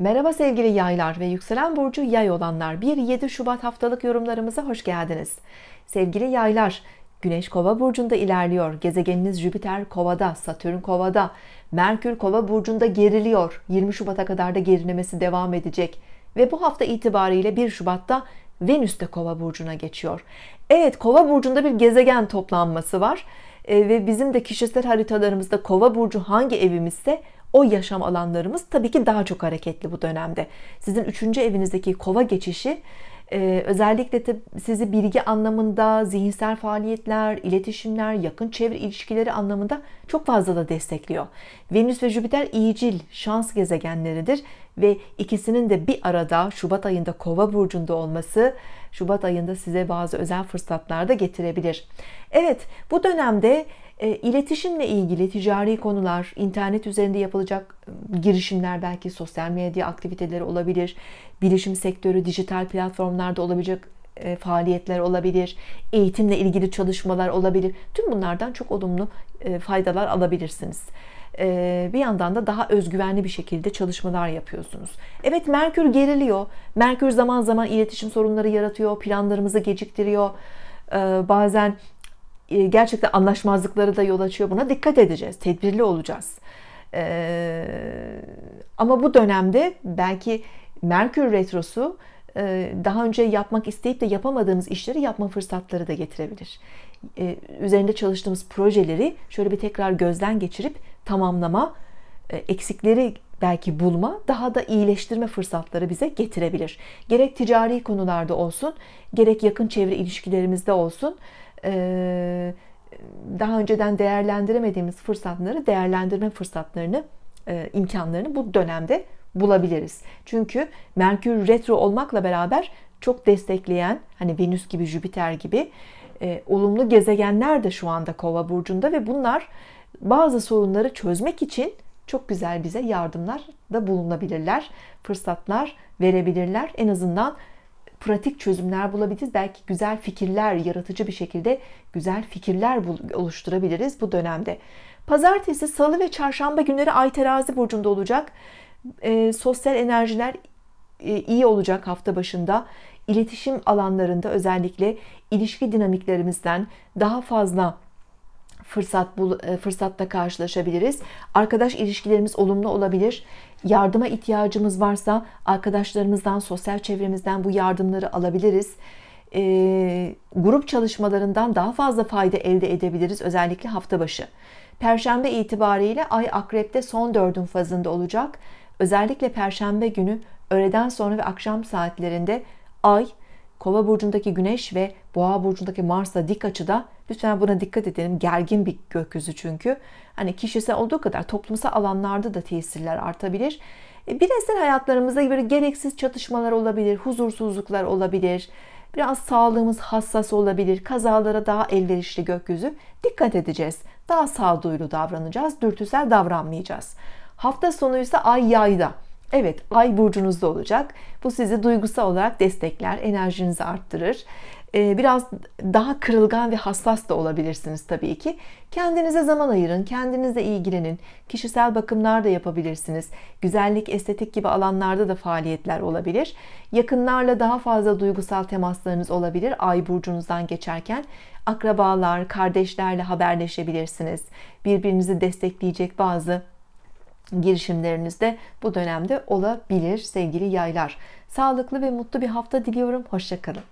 Merhaba sevgili yaylar ve yükselen burcu yay olanlar. 1-7 Şubat haftalık yorumlarımıza hoş geldiniz. Sevgili yaylar, Güneş Kova burcunda ilerliyor. Gezegeniniz Jüpiter Kova'da, Satürn Kova'da, Merkür Kova burcunda geriliyor. 20 Şubat'a kadar da gerilemesi devam edecek ve bu hafta itibariyle 1 Şubat'ta Venüs de Kova burcuna geçiyor. Evet, Kova burcunda bir gezegen toplanması var. E, ve bizim de kişisel haritalarımızda Kova burcu hangi evimizse o yaşam alanlarımız tabii ki daha çok hareketli bu dönemde. Sizin üçüncü evinizdeki kova geçişi e, özellikle de sizi bilgi anlamında, zihinsel faaliyetler, iletişimler, yakın çevre ilişkileri anlamında çok fazla da destekliyor. Venüs ve Jüpiter iyicil, şans gezegenleridir ve ikisinin de bir arada Şubat ayında Kova burcunda olması Şubat ayında size bazı özel fırsatlar da getirebilir. Evet, bu dönemde e, iletişimle ilgili ticari konular, internet üzerinde yapılacak ıı, girişimler belki sosyal medya aktiviteleri olabilir, bilişim sektörü, dijital platformlarda olabilecek faaliyetler olabilir, eğitimle ilgili çalışmalar olabilir. Tüm bunlardan çok olumlu e, faydalar alabilirsiniz e, bir yandan da daha özgüvenli bir şekilde çalışmalar yapıyorsunuz. Evet Merkür geriliyor. Merkür zaman zaman iletişim sorunları yaratıyor, planlarımızı geciktiriyor. E, bazen e, gerçekten anlaşmazlıkları da yol açıyor. Buna dikkat edeceğiz. Tedbirli olacağız. Ee, ama bu dönemde belki Merkür Retrosu e, daha önce yapmak isteyip de yapamadığımız işleri yapma fırsatları da getirebilir. E, üzerinde çalıştığımız projeleri şöyle bir tekrar gözden geçirip tamamlama, eksikleri belki bulma, daha da iyileştirme fırsatları bize getirebilir. Gerek ticari konularda olsun, gerek yakın çevre ilişkilerimizde olsun e, daha önceden değerlendiremediğimiz fırsatları değerlendirme fırsatlarını e, imkanlarını bu dönemde bulabiliriz. Çünkü Merkür retro olmakla beraber çok destekleyen hani Venüs gibi Jüpiter gibi e, olumlu gezegenler de şu anda Kova burcunda ve bunlar bazı sorunları çözmek için çok güzel bize yardımlar da bulunabilirler. Fırsatlar verebilirler. En azından pratik çözümler bulabiliriz. Belki güzel fikirler, yaratıcı bir şekilde güzel fikirler oluşturabiliriz bu dönemde. Pazartesi, salı ve çarşamba günleri Ay terazi burcunda olacak. E, sosyal enerjiler e, iyi olacak hafta başında. İletişim alanlarında özellikle ilişki dinamiklerimizden daha fazla fırsat bul, e, fırsatta karşılaşabiliriz. Arkadaş ilişkilerimiz olumlu olabilir. Yardıma ihtiyacımız varsa arkadaşlarımızdan, sosyal çevremizden bu yardımları alabiliriz. E, grup çalışmalarından daha fazla fayda elde edebiliriz özellikle hafta başı. Perşembe itibariyle ay akrepte son dördün fazında olacak. Özellikle perşembe günü öğleden sonra ve akşam saatlerinde ay Kova burcundaki Güneş ve Boğa burcundaki Mars'la dik açıda Lütfen buna dikkat edelim. Gergin bir gökyüzü çünkü. Hani kişisel olduğu kadar toplumsal alanlarda da tesirler artabilir. E, bireysel hayatlarımızda böyle gereksiz çatışmalar olabilir, huzursuzluklar olabilir. Biraz sağlığımız hassas olabilir. Kazalara daha elverişli gökyüzü. Dikkat edeceğiz. Daha sağduyulu davranacağız. Dürtüsel davranmayacağız. Hafta sonu ise ay yayda. Evet, ay burcunuzda olacak. Bu sizi duygusal olarak destekler, enerjinizi arttırır. Ee, biraz daha kırılgan ve hassas da olabilirsiniz tabii ki. Kendinize zaman ayırın, kendinize ilgilenin. Kişisel bakımlar da yapabilirsiniz. Güzellik, estetik gibi alanlarda da faaliyetler olabilir. Yakınlarla daha fazla duygusal temaslarınız olabilir ay burcunuzdan geçerken. Akrabalar, kardeşlerle haberleşebilirsiniz. Birbirinizi destekleyecek bazı girişimlerinizde bu dönemde olabilir sevgili yaylar. Sağlıklı ve mutlu bir hafta diliyorum. Hoşçakalın.